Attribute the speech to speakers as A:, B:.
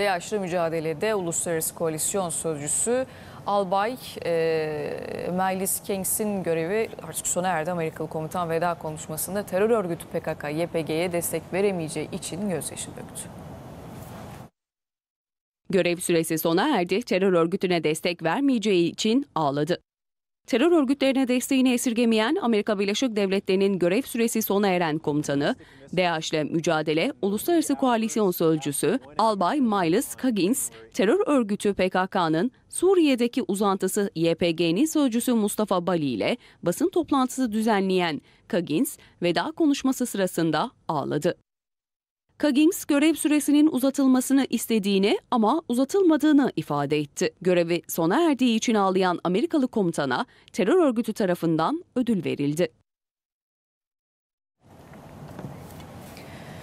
A: DAEŞ'le mücadelede Uluslararası Koalisyon Sözcüsü Albay e, Melis Kings'in görevi artık sona erdi. Amerikalı komutan veda konuşmasında terör örgütü PKK, YPG'ye destek veremeyeceği için gözyaşı döktü.
B: Görev süresi sona erdi, terör örgütüne destek vermeyeceği için ağladı. Terör örgütlerine desteğini esirgemeyen Amerika Birleşik Devletleri'nin görev süresi sona eren komutanı, DAEŞ'le mücadele uluslararası koalisyon sözcüsü Albay Miles Kaggins, terör örgütü PKK'nın Suriye'deki uzantısı YPG'nin sözcüsü Mustafa Bali ile basın toplantısı düzenleyen Kaggins veda konuşması sırasında ağladı. Cuggins görev süresinin uzatılmasını istediğini ama uzatılmadığını ifade etti. Görevi sona erdiği için ağlayan Amerikalı komutana terör örgütü tarafından ödül verildi.